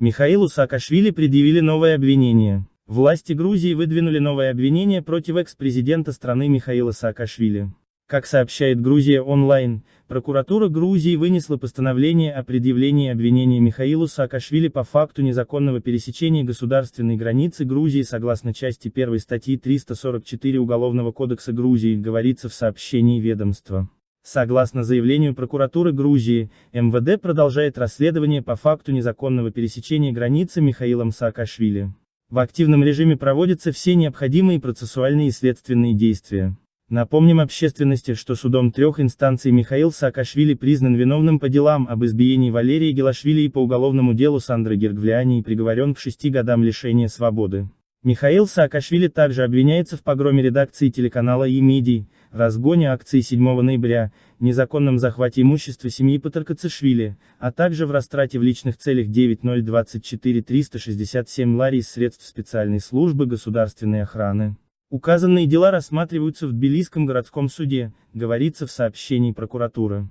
Михаилу Саакашвили предъявили новое обвинение. Власти Грузии выдвинули новое обвинение против экс-президента страны Михаила Саакашвили. Как сообщает Грузия онлайн, прокуратура Грузии вынесла постановление о предъявлении обвинения Михаилу Саакашвили по факту незаконного пересечения государственной границы Грузии согласно части 1 статьи 344 Уголовного кодекса Грузии, говорится в сообщении ведомства. Согласно заявлению прокуратуры Грузии, МВД продолжает расследование по факту незаконного пересечения границы Михаилом Саакашвили. В активном режиме проводятся все необходимые процессуальные и следственные действия. Напомним общественности, что судом трех инстанций Михаил Саакашвили признан виновным по делам об избиении Валерии Гелашвили и по уголовному делу Сандры Гергвлиани и приговорен к шести годам лишения свободы. Михаил Саакашвили также обвиняется в погроме редакции телеканала «Емидий», разгоне акции 7 ноября, незаконном захвате имущества семьи Патаркацишвили, а также в растрате в личных целях 9024367 лари из средств специальной службы государственной охраны. Указанные дела рассматриваются в Тбилисском городском суде, говорится в сообщении прокуратуры.